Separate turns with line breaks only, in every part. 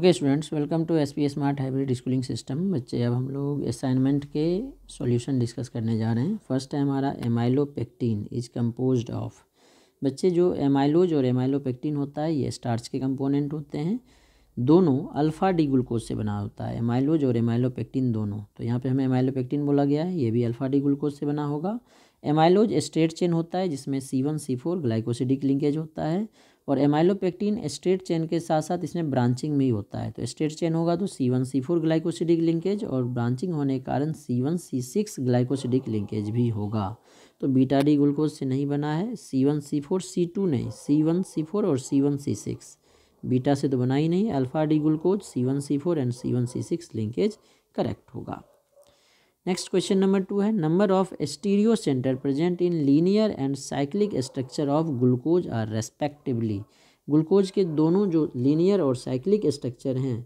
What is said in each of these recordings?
okay students welcome to S P smart hybrid schooling system बच्चे अब हम लोग असाइनमेंट के सॉल्यूशन डिस्कस करने जा रहे हैं फर्स्ट है हमारा एमाइलोपेक्टिन इज कंपोज्ड ऑफ बच्चे जो एमाइलोज और एमाइलोपेक्टिन होता है ये स्टार्च के कंपोनेंट होते हैं दोनों अल्फ़ा डी ग्लूकोज से बना होता है एमाइलोज और एमाइलोपेक्टिन दोनों तो यहाँ पर हमें एमाइलोपेक्टिन बोला गया है ये भी अल्फ़ा डी ग्लूकोज से बना होगा एमाइलोज स्ट्रेट चेन होता है जिसमें C one C four glycosidic linkage होता है और एमाइलोपेक्टिन स्ट्रेट चेन के साथ साथ इसमें ब्रांचिंग भी होता है तो स्ट्रेट चेन होगा तो C one C four glycosidic linkage और ब्रांचिंग होने के कारण C one C six glycosidic linkage भी होगा तो बीटा डी ग्लूकोज से नहीं बना है C one C four C two नहीं सी वन सी फोर और C one C six beta से तो बना ही नहीं alpha D glucose C one C four and C one C six linkage correct होगा नेक्स्ट क्वेश्चन नंबर टू है number of stereo center present in linear and cyclic structure of glucose are respectively glucose के दोनों जो linear और cyclic structure हैं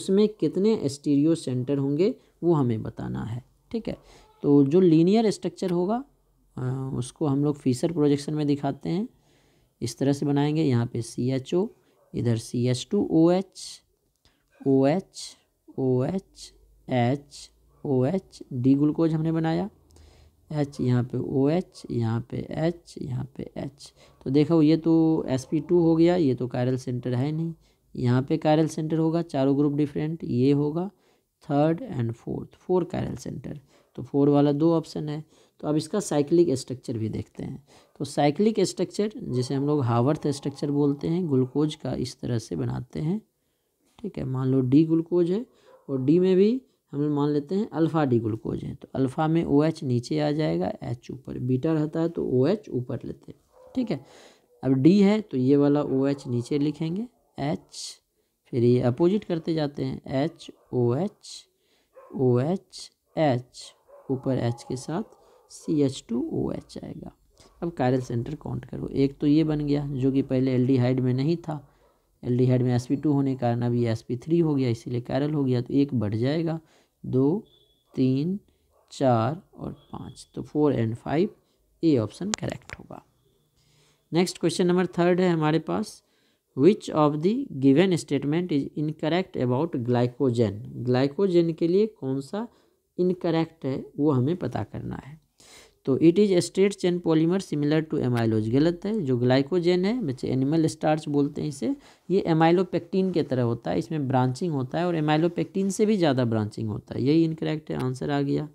उसमें कितने एस्टीरियो centre होंगे वो हमें बताना है ठीक है तो जो लीनियर स्ट्रक्चर होगा उसको हम लोग फीसर प्रोजेक्शन में दिखाते हैं इस तरह से बनाएंगे यहाँ पे सी एच ओ इधर C H two O H O H O H H O H D glucose हमने बनाया एच यहाँ पे ओ एच यहाँ पे एच यहाँ पे एच तो देखो ये तो एस पी टू हो गया ये तो कायरल सेंटर है नहीं यहाँ पे कायरल सेंटर होगा चारों ग्रुप डिफरेंट ये होगा third and fourth four chiral center तो फोर वाला दो ऑप्शन है तो अब इसका साइक्लिक स्ट्रक्चर भी देखते हैं तो साइक्लिक स्ट्रक्चर जिसे हम लोग हावर्थ स्ट्रक्चर बोलते हैं ग्लूकोज का इस तरह से बनाते हैं ठीक है मान लो डी ग्लूकोज है और डी में भी हमें मान लेते हैं अल्फ़ा डी ग्लूकोज है तो अल्फ़ा में ओ OH नीचे आ जाएगा एच ऊपर बीटा रहता है तो ओ OH ऊपर लेते हैं ठीक है अब डी है तो ये वाला ओ OH नीचे लिखेंगे एच फिर ये अपोजिट करते जाते हैं H O H O H H ऊपर एच के साथ C H two O H आएगा अब कायरल सेंटर काउंट करो एक तो ये बन गया जो कि पहले एल डी हाइड में नहीं था एल डी हाइड में एस पी टू होने के कारण अब ये एस पी थ्री हो गया इसीलिए कायरल हो गया तो एक बढ़ जाएगा दो तीन चार और पाँच तो four and five A option correct होगा नेक्स्ट क्वेश्चन नंबर थर्ड है हमारे पास which of the given statement is incorrect about glycogen glycogen के लिए कौन सा इनकरेक्ट है वो हमें पता करना है तो it is straight chain polymer similar to amylose गलत है जो ग्लाइकोजेन है बच्चे एनिमल स्टार्च बोलते हैं इसे ये एमाइलोपेक्टिन के तरह होता है इसमें ब्रांचिंग होता है और एमाइलोपेक्टिन से भी ज़्यादा ब्रांचिंग होता है यही इनकरेक्ट है आंसर आ गया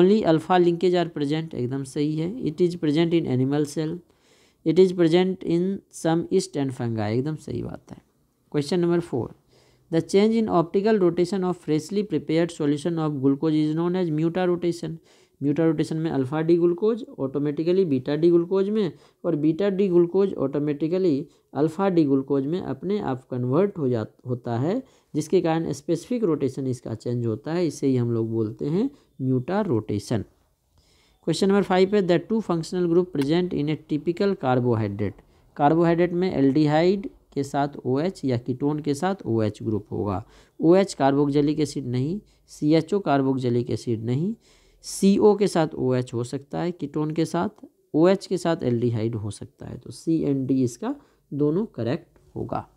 only alpha linkage are present एकदम सही है it is present in animal cell it is present in some yeast and fungi एकदम सही बात है question number four the change in optical rotation of freshly prepared solution of glucose is known as mutarotation mutarotation में alpha D glucose automatically beta D glucose में और beta D glucose automatically alpha D glucose में अपने आप convert हो जा होता है जिसके कारण स्पेसिफिक रोटेशन इसका चेंज होता है इसे ही हम लोग बोलते हैं mutarotation question number five है the two functional group present in a typical carbohydrate carbohydrate में एल्डिहाइड के साथ ओ OH या कीटोन के साथ ओ OH ग्रुप होगा ओ OH कार्बोक्जिलिक एसिड नहीं C H O carboxylic acid नहीं सी ओ के साथ ओ एच हो सकता है कीटोन के साथ ओ एच के साथ एल्डिहाइड हो सकता है तो सी एंड डी इसका दोनों करेक्ट होगा